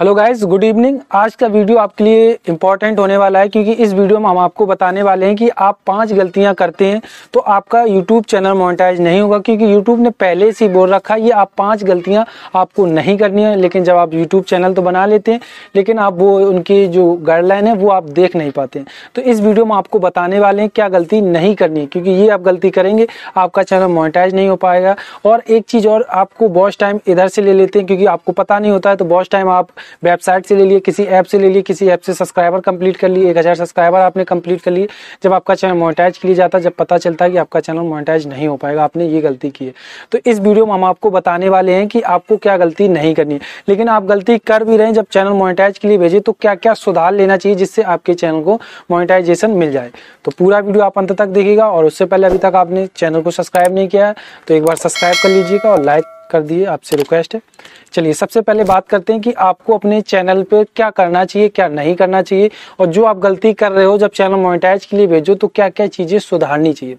hello guys good evening आज का video आपके लिए इम्पॉर्टेंट होने वाला है क्योंकि इस वीडियो में हम आपको बताने वाले हैं कि आप पांच गलतियां करते हैं तो आपका यूट्यूब चैनल मोनेटाइज नहीं होगा क्योंकि यूट्यूब ने पहले से ही बोल रखा है ये आप पांच गलतियां आपको नहीं करनी है लेकिन जब आप यूट्यूब चैनल तो बना लेते हैं लेकिन आप वो उनकी जो गाइडलाइन है वो आप देख नहीं पाते हैं तो इस वीडियो में आपको बताने वाले हैं क्या गलती नहीं करनी है क्योंकि ये आप गलती करेंगे आपका चैनल मोनेटाइज नहीं हो पाएगा और एक चीज़ और आपको बॉस टाइम इधर से ले लेते हैं क्योंकि आपको पता नहीं होता है तो बॉस टाइम आप वेबसाइट से ले लिए किसी ऐप से ले लिए किसी ऐप से सब्सक्राइबर कंप्लीट कर लिए एक हज़ार सब्सक्राइबर आपने कंप्लीट कर लिए जब आपका चैनल मोनिटाइज के लिए जाता जब पता चलता है कि आपका चैनल मोनिटाइज नहीं हो पाएगा आपने ये गलती की है तो इस वीडियो में हम आपको बताने वाले हैं कि आपको क्या गलती नहीं करनी है लेकिन आप गलती कर भी रहे हैं जब चैनल मोनिटाइज के लिए भेजे तो क्या क्या सुधार लेना चाहिए जिससे आपके चैनल को मोनिटाइजेशन मिल जाए तो पूरा वीडियो आप अंत तक देखिएगा और उससे पहले अभी तक आपने चैनल को सब्सक्राइब नहीं किया है तो एक बार सब्सक्राइब कर लीजिएगा और लाइक कर दिए आपसे रिक्वेस्ट है चलिए सबसे पहले बात करते हैं कि आपको अपने चैनल पे क्या करना चाहिए क्या नहीं करना चाहिए और जो आप गलती कर रहे हो जब चैनल मोनिटाइज के लिए भेजो तो क्या क्या चीज़ें सुधारनी चाहिए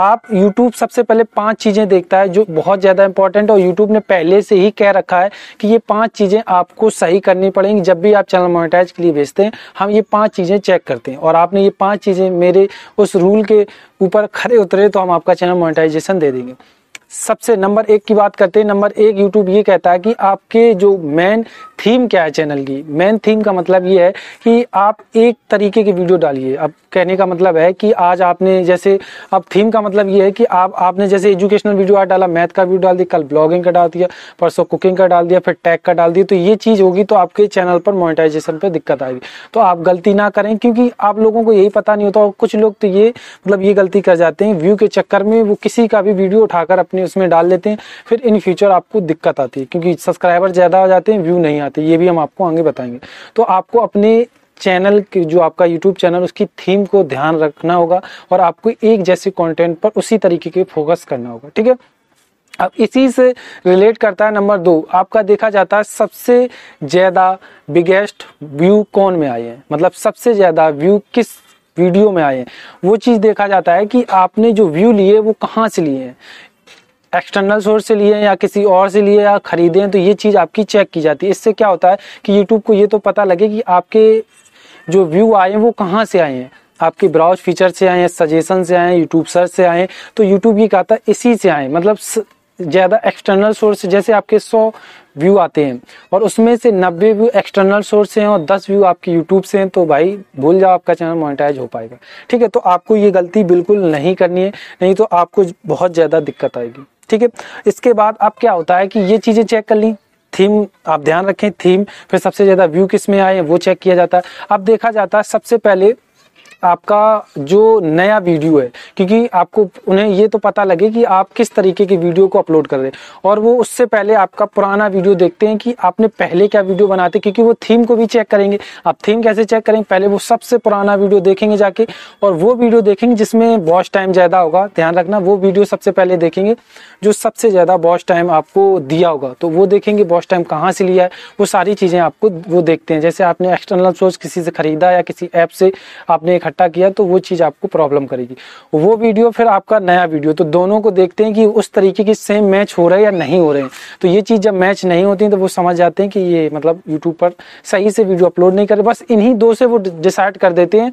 आप YouTube सबसे पहले पांच चीज़ें देखता है जो बहुत ज़्यादा इंपॉर्टेंट है और YouTube ने पहले से ही कह रखा है कि ये पांच चीज़ें आपको सही करनी पड़ेंगी जब भी आप चैनल मोनेटाइज के लिए भेजते हैं हम ये पांच चीज़ें चेक करते हैं और आपने ये पांच चीज़ें मेरे उस रूल के ऊपर खड़े उतरे तो हम आपका चैनल मोनेटाइजेशन दे देंगे सबसे नंबर एक की बात करते हैं नंबर एक यूट्यूब ये कहता है कि आपके जो मेन थीम क्या है चैनल की मेन थीम का मतलब ये है कि आप एक तरीके की वीडियो डालिए अब कहने का मतलब है कि आज आपने जैसे अब थीम का मतलब ये है कि आप आपने जैसे एजुकेशनल वीडियो आज डाला मैथ का वीडियो डाल दिया कल ब्लॉगिंग का डाल दिया परसों कुकिंग का डाल दिया फिर टैग का डाल दिया तो ये चीज़ होगी तो आपके चैनल पर मोनिटाइजेशन पर दिक्कत आएगी तो आप गलती ना करें क्योंकि आप लोगों को यही पता नहीं होता और कुछ लोग तो ये मतलब ये गलती कर जाते हैं व्यू के चक्कर में वो किसी का भी वीडियो उठाकर अपने उसमें डाल देते हैं फिर इन फ्यूचर आपको दिक्कत आती है क्योंकि सब्सक्राइबर ज़्यादा आ जाते हैं व्यू नहीं आते थे ये भी हम आपको आगे बताएंगे तो आपको अपने चैनल की जो आपका यूट्यूब चैनल उसकी थीम को ध्यान रखना होगा और आपको एक जैसे कंटेंट पर उसी तरीके के फोकस करना होगा ठीक है अब इसी से रिलेट करता है नंबर दो आपका देखा जाता है सबसे ज़्यादा बिगेस्ट व्यू कौन में आए हैं मतलब सबसे ज़्यादा व्यू किस वीडियो में आए हैं वो चीज़ देखा जाता है कि आपने जो व्यू लिए वो कहाँ से लिए हैं एक्सटर्नल सोर्स से लिए या किसी और से लिए या ख़रीदें तो ये चीज़ आपकी चेक की जाती है इससे क्या होता है कि यूट्यूब को ये तो पता लगे कि आपके जो व्यू आए हैं वो कहाँ से आए हैं आपके ब्राउज फीचर से आए हैं सजेशन से आए हैं यूट्यूब सर्च से आए हैं तो यूट्यूब ये कहता है इसी से आए मतलब ज़्यादा एक्सटर्नल सोर्स जैसे आपके 100 व्यू आते हैं और उसमें से 90 व्यू एक्सटर्नल सोर्स से हैं और 10 व्यू आपके यूट्यूब से हैं तो भाई भूल जाओ आपका चैनल मोनेटाइज हो पाएगा ठीक है तो आपको ये गलती बिल्कुल नहीं करनी है नहीं तो आपको बहुत ज़्यादा दिक्कत आएगी ठीक है इसके बाद अब क्या होता है कि ये चीज़ें चेक कर ली थीम आप ध्यान रखें थीम फिर सबसे ज़्यादा व्यू किस में आए वो चेक किया जाता है अब देखा जाता है सबसे पहले आपका जो नया वीडियो है क्योंकि आपको उन्हें ये तो पता लगे कि आप किस तरीके की वीडियो को अपलोड कर रहे हैं और वो उससे पहले आपका पुराना वीडियो देखते हैं कि आपने पहले क्या वीडियो बनाते क्योंकि वो थीम को भी चेक करेंगे आप थीम कैसे चेक करेंगे पहले वो सबसे पुराना वीडियो देखेंगे जाके और वो वीडियो देखेंगे जिसमें वॉच टाइम ज़्यादा होगा ध्यान रखना वो वीडियो सबसे पहले देखेंगे जो सबसे ज़्यादा वॉच टाइम आपको दिया होगा तो वो देखेंगे वॉच टाइम कहाँ से लिया है वो सारी चीज़ें आपको वो देखते हैं जैसे आपने एक्सटर्नल सोर्स किसी से ख़रीदा या किसी ऐप से आपने एक इकट्ठा किया तो वो चीज़ आपको प्रॉब्लम करेगी वो वीडियो फिर आपका नया वीडियो तो दोनों को देखते हैं कि उस तरीके की सेम मैच हो रहा है या नहीं हो रहे हैं तो ये चीज़ जब मैच नहीं होती तो वो समझ जाते हैं कि ये मतलब यूट्यूब पर सही से वीडियो अपलोड नहीं करे बस इन्हीं दो से वो डिसाइड कर देते हैं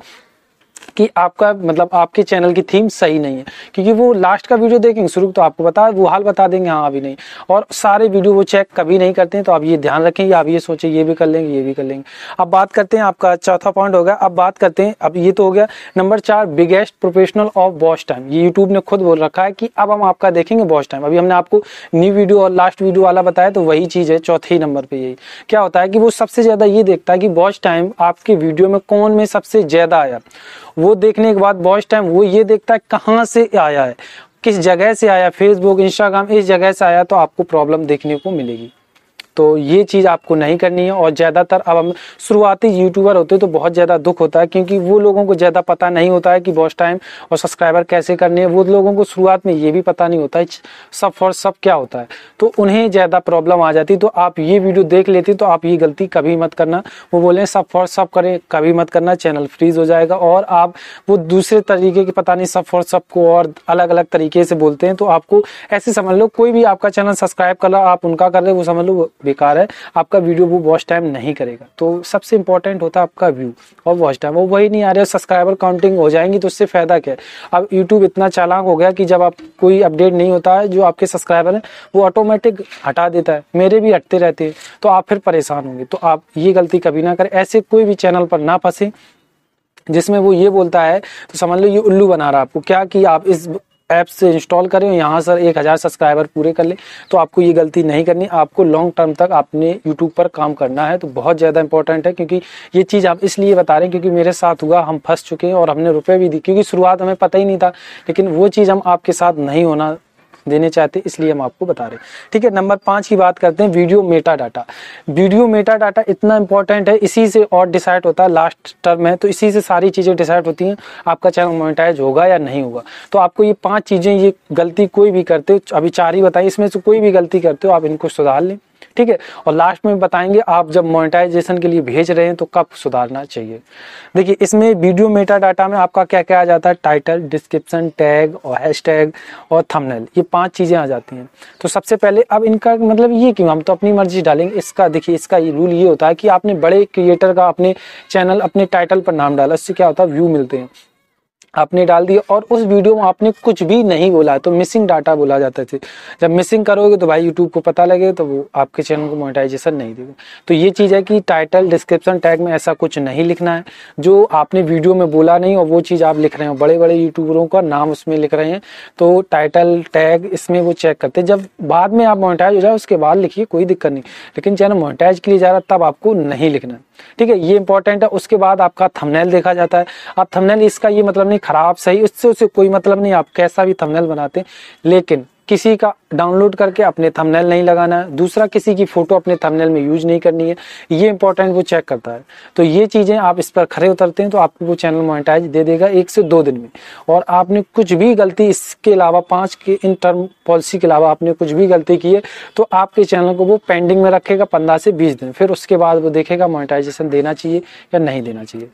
कि आपका मतलब आपके चैनल की थीम सही नहीं है क्योंकि वो लास्ट का वीडियो देखेंगे शुरू तो आपको बता वो हाल बता देंगे हाँ अभी नहीं और सारे वीडियो वो चेक कभी नहीं करते हैं तो आप ये ध्यान रखें आप ये सोचें ये भी कर लेंगे ये भी कर लेंगे अब बात करते हैं आपका चौथा पॉइंट होगा अब बात करते हैं अब ये तो हो गया नंबर चार biggest professional of boss time ये यूट्यूब ने खुद बोल रखा है कि अब हम आपका देखेंगे बॉस टाइम अभी हमने आपको न्यू वीडियो और लास्ट वीडियो वाला बताया तो वही चीज़ है चौथे नंबर पर यही क्या होता है कि वो सबसे ज़्यादा ये देखता है कि बॉस टाइम आपके वीडियो में कौन में सबसे ज़्यादा आया वो वो देखने के बाद वॉच टाइम वो ये देखता है कहाँ से आया है किस जगह से आया फेसबुक इंस्टाग्राम इस जगह से आया तो आपको प्रॉब्लम देखने को मिलेगी तो ये चीज़ आपको नहीं करनी है और ज़्यादातर अब हम शुरुआती यूट्यूबर होते हैं तो बहुत ज़्यादा दुख होता है क्योंकि वो लोगों को ज़्यादा पता नहीं होता है कि बॉस टाइम और सब्सक्राइबर कैसे करने हैं वो लोगों को शुरुआत में ये भी पता नहीं होता है सब फॉर सब क्या होता है तो उन्हें ज़्यादा प्रॉब्लम आ जाती तो आप ये वीडियो देख लेते तो आप ये गलती कभी मत करना वो बोले सब फॉर सब करें कभी मत करना चैनल फ्रीज हो जाएगा और आप वो दूसरे तरीके के पता नहीं सब फॉर सब को और अलग अलग तरीके से बोलते हैं तो आपको ऐसे समझ लो कोई भी आपका चैनल सब्सक्राइब कर लो आप उनका कर रहे वो समझ लो बेकार है आपका वीडियो वो वॉच टाइम नहीं करेगा तो सबसे इंपॉर्टेंट होता है आपका व्यू और वॉच टाइम वो वही नहीं आ रहा सब्सक्राइबर काउंटिंग हो जाएंगी तो उससे फ़ायदा क्या है अब यूट्यूब इतना चालाक हो गया कि जब आप कोई अपडेट नहीं होता है जो आपके सब्सक्राइबर हैं वो ऑटोमेटिक हटा देता है मेरे भी हटते रहते हैं तो आप फिर परेशान होंगे तो आप ये गलती कभी ना करें ऐसे कोई भी चैनल पर ना फंसे जिसमें वो ये बोलता है तो समझ लो ये उल्लू बना रहा है आपको क्या कि आप इस ऐप से इंस्टॉल करें यहाँ सर एक हज़ार सब्सक्राइबर पूरे कर लें तो आपको ये गलती नहीं करनी आपको लॉन्ग टर्म तक आपने यूट्यूब पर काम करना है तो बहुत ज़्यादा इंपॉर्टेंट है क्योंकि ये चीज़ आप इसलिए बता रहे हैं क्योंकि मेरे साथ हुआ हम फंस चुके हैं और हमने रुपये भी दी क्योंकि शुरुआत हमें पता ही नहीं था लेकिन वो चीज़ हम आपके साथ नहीं होना देने चाहते इसलिए हम आपको बता रहे हैं ठीक है नंबर पाँच की बात करते हैं video meta data video meta data इतना इंपॉर्टेंट है इसी से और डिसाइड होता है लास्ट टर्म है तो इसी से सारी चीज़ें डिसाइड होती हैं आपका चैनल मोनिटाइज होगा या नहीं होगा तो आपको ये पाँच चीज़ें ये गलती कोई भी करते हो अभी चार ही बताइए इसमें से कोई भी गलती करते हो आप इनको सुधार लें ठीक है और लास्ट में बताएंगे आप जब मोनिटाइजेशन के लिए भेज रहे हैं तो कब सुधारना चाहिए देखिए इसमें वीडियो मेटा डाटा में आपका क्या क्या आ जाता है टाइटल डिस्क्रिप्शन टैग और हैश टैग और थमनेल ये पांच चीज़ें आ जाती हैं तो सबसे पहले अब इनका मतलब ये क्यों हम तो अपनी मर्जी डालेंगे इसका देखिए इसका रूल ये होता है कि आपने बड़े क्रिएटर का अपने चैनल अपने टाइटल पर नाम डाला इससे क्या होता है व्यू मिलते हैं आपने डाल दिया और उस वीडियो में आपने कुछ भी नहीं बोला तो मिसिंग डाटा बोला जाता थे जब मिसिंग करोगे तो भाई यूट्यूब को पता लगेगा तो वो आपके चैनल को मोनेटाइजेशन नहीं देगा तो ये चीज़ है कि टाइटल डिस्क्रिप्शन टैग में ऐसा कुछ नहीं लिखना है जो आपने वीडियो में बोला नहीं और वो चीज़ आप लिख रहे हो बड़े बड़े यूट्यूबरों का नाम उसमें लिख रहे हैं तो टाइटल टैग इसमें वो चेक करते जब बाद में आप मोनिटाइज हो जाए उसके बाद लिखिए कोई दिक्कत नहीं लेकिन चैनल मोनिटाइज के लिए जा रहा तब आपको नहीं लिखना ठीक है ये इंपॉर्टेंट है उसके बाद आपका थमनेल देखा जाता है आप थमनेल इसका ये मतलब नहीं खराब सही उससे उसे कोई मतलब नहीं आप कैसा भी थंबनेल बनाते लेकिन किसी का डाउनलोड करके अपने थंबनेल नहीं लगाना है दूसरा किसी की फ़ोटो अपने थंबनेल में यूज नहीं करनी है ये इंपॉर्टेंट वो चेक करता है तो ये चीज़ें आप इस पर खड़े उतरते हैं तो आपको वो चैनल मोनेटाइज दे देगा एक से दो दिन में और आपने कुछ भी गलती इसके अलावा पाँच के इन टर्म पॉलिसी के अलावा आपने कुछ भी गलती की है तो आपके चैनल को वो पेंडिंग में रखेगा पंद्रह से बीस दिन फिर उसके बाद वो देखेगा मोनिटाइजेशन देना चाहिए या नहीं देना चाहिए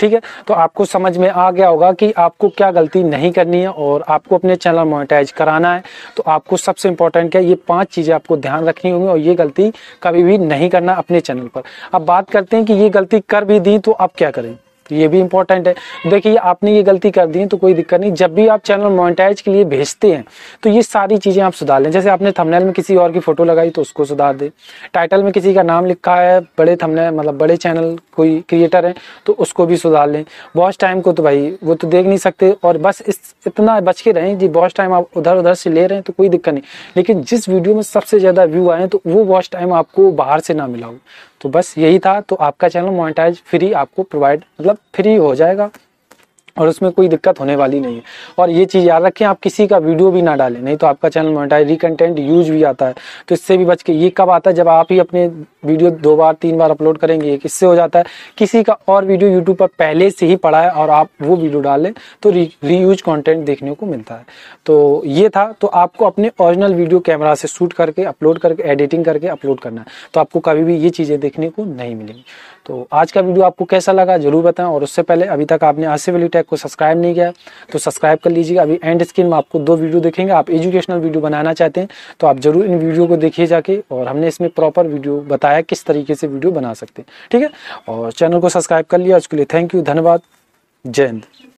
ठीक है तो आपको समझ में आ गया होगा कि आपको क्या गलती नहीं करनी है और आपको अपने चैनल मोनेटाइज कराना है तो आपको सबसे इंपॉर्टेंट क्या ये पांच चीज़ें आपको ध्यान रखनी होंगी और ये गलती कभी भी नहीं करना अपने चैनल पर अब बात करते हैं कि ये गलती कर भी दी तो आप क्या करें तो ये भी इंपॉर्टेंट है देखिए आपने ये गलती कर दी है तो कोई दिक्कत नहीं जब भी आप चैनल मोनिटाइज के लिए भेजते हैं तो ये सारी चीज़ें आप सुधार लें जैसे आपने थंबनेल में किसी और की फ़ोटो लगाई तो उसको सुधार दे टाइटल में किसी का नाम लिखा है बड़े थंबनेल मतलब बड़े चैनल कोई क्रिएटर है तो उसको भी सुधार लें बॉस टाइम को तो भाई वो तो देख नहीं सकते और बस इस इतना बच के रहें जी बॉस टाइम आप उधर उधर से ले रहे हैं तो कोई दिक्कत नहीं लेकिन जिस वीडियो में सबसे ज़्यादा व्यू आए तो वो वॉच टाइम आपको बाहर से ना मिला हो तो बस यही था तो आपका चैनल मोनिटाइज फ्री आपको प्रोवाइड मतलब फ्री हो जाएगा और उसमें कोई दिक्कत होने वाली नहीं है और ये चीज़ याद रखें आप किसी का वीडियो भी ना डालें नहीं तो आपका चैनल मोनेटाइज रिकंटेंट यूज भी आता है तो इससे भी बच के ये कब आता है जब आप ही अपने वीडियो दो बार तीन बार अपलोड करेंगे ये इससे हो जाता है किसी का और वीडियो यूट्यूब पर पहले से ही पड़ा है और आप वो वीडियो डालें तो री यूज कॉन्टेंट देखने को मिलता है तो ये था तो आपको अपने ओरिजिनल वीडियो कैमरा से शूट करके अपलोड करके एडिटिंग करके अपलोड करना है तो आपको कभी भी ये चीज़ें देखने को नहीं मिलेंगी तो आज का वीडियो आपको कैसा लगा जरूर बताएं और उससे पहले अभी तक आपने आसिफ अली चैक को सब्सक्राइब नहीं किया तो सब्सक्राइब कर लीजिएगा अभी एंड स्क्रीन में आपको दो वीडियो देखेंगे आप एजुकेशनल वीडियो बनाना चाहते हैं तो आप जरूर इन वीडियो को देखिए जाके और हमने इसमें प्रॉपर वीडियो बताया किस तरीके से वीडियो बना सकते हैं ठीक है और चैनल को सब्सक्राइब कर लिया उसके लिए थैंक यू धन्यवाद जय हिंद